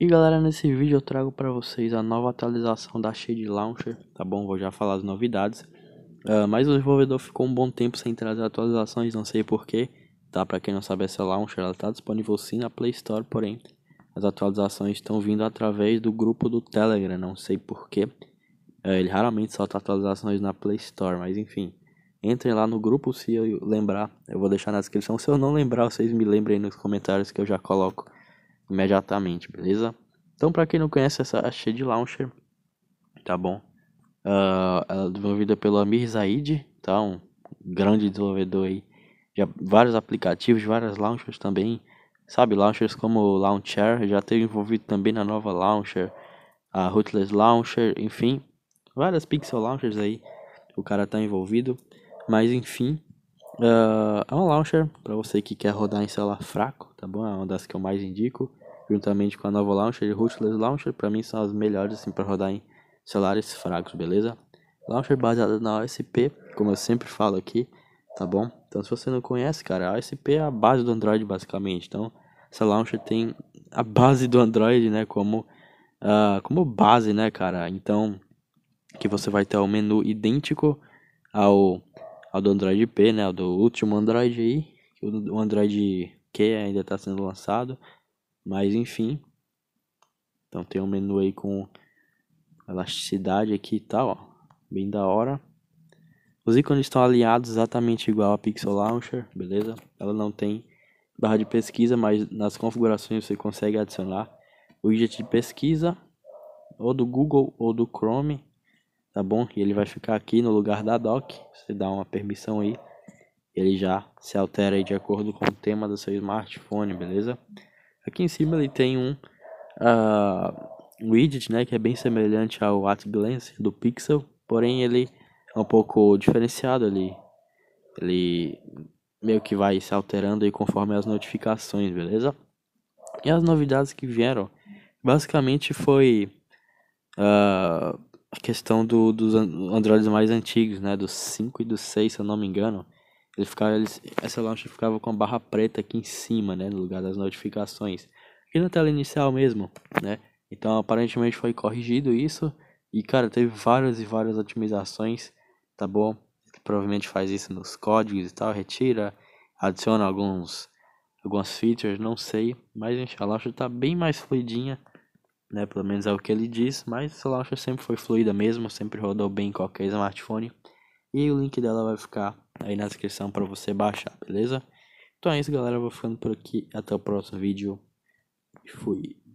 E galera, nesse vídeo eu trago para vocês a nova atualização da Shade Launcher, tá bom? Vou já falar as novidades. Uh, mas o desenvolvedor ficou um bom tempo sem trazer atualizações, não sei porquê, tá? Para quem não sabe, essa Launcher ela tá disponível sim na Play Store, porém as atualizações estão vindo através do grupo do Telegram, não sei porquê. Uh, ah, ele raramente solta atualizações na Play Store, mas enfim. Entrem lá no grupo se eu lembrar, eu vou deixar na descrição. Se eu não lembrar, vocês me lembrem nos comentários que eu já coloco imediatamente, beleza? Então, para quem não conhece essa é Shade Launcher, tá bom? Uh, ela é desenvolvida pela Mirzaid, tá? Um grande desenvolvedor aí de vários aplicativos, várias launchers também, sabe? Launchers como Launcher, já teve envolvido também na nova launcher, a Rootless Launcher, enfim, várias pixel launchers aí o cara tá envolvido, mas enfim, Uh, é um launcher para você que quer rodar em celular fraco, tá bom? É uma das que eu mais indico, juntamente com a nova launcher e Rootless Launcher, para mim são as melhores assim para rodar em celulares fracos, beleza? Launcher baseada na OSP, como eu sempre falo aqui, tá bom? Então se você não conhece, cara, a OSP é a base do Android basicamente. Então essa launcher tem a base do Android, né, como uh, como base, né, cara? Então que você vai ter o um menu idêntico ao a do Android P, né, a do último Android aí, o Android Q ainda está sendo lançado, mas enfim. Então tem um menu aí com elasticidade aqui e tal, ó, bem da hora. Os ícones estão alinhados exatamente igual a Pixel Launcher, beleza? Ela não tem barra de pesquisa, mas nas configurações você consegue adicionar o widget de pesquisa ou do Google ou do Chrome tá bom? E ele vai ficar aqui no lugar da doc, você dá uma permissão aí, ele já se altera aí de acordo com o tema do seu smartphone, beleza? Aqui em cima ele tem um uh, widget, né, que é bem semelhante ao At Glance do Pixel, porém ele é um pouco diferenciado, ali ele meio que vai se alterando aí conforme as notificações, beleza? E as novidades que vieram, basicamente foi... Uh, a questão do, dos Androids mais antigos, né? Dos 5 e dos 6, se eu não me engano. Ele ficava, ele, essa launcher ficava com a barra preta aqui em cima, né? No lugar das notificações. E na tela inicial mesmo, né? Então aparentemente foi corrigido isso. E cara, teve várias e várias otimizações, tá bom? Ele provavelmente faz isso nos códigos e tal, retira, adiciona alguns algumas features, não sei, mas a launch tá bem mais fluidinha né? Pelo menos é o que ele diz, mas essa launcher sempre foi fluida mesmo, sempre rodou bem em qualquer smartphone. E o link dela vai ficar aí na descrição para você baixar, beleza? Então é isso, galera. Eu vou ficando por aqui. Até o próximo vídeo. Fui.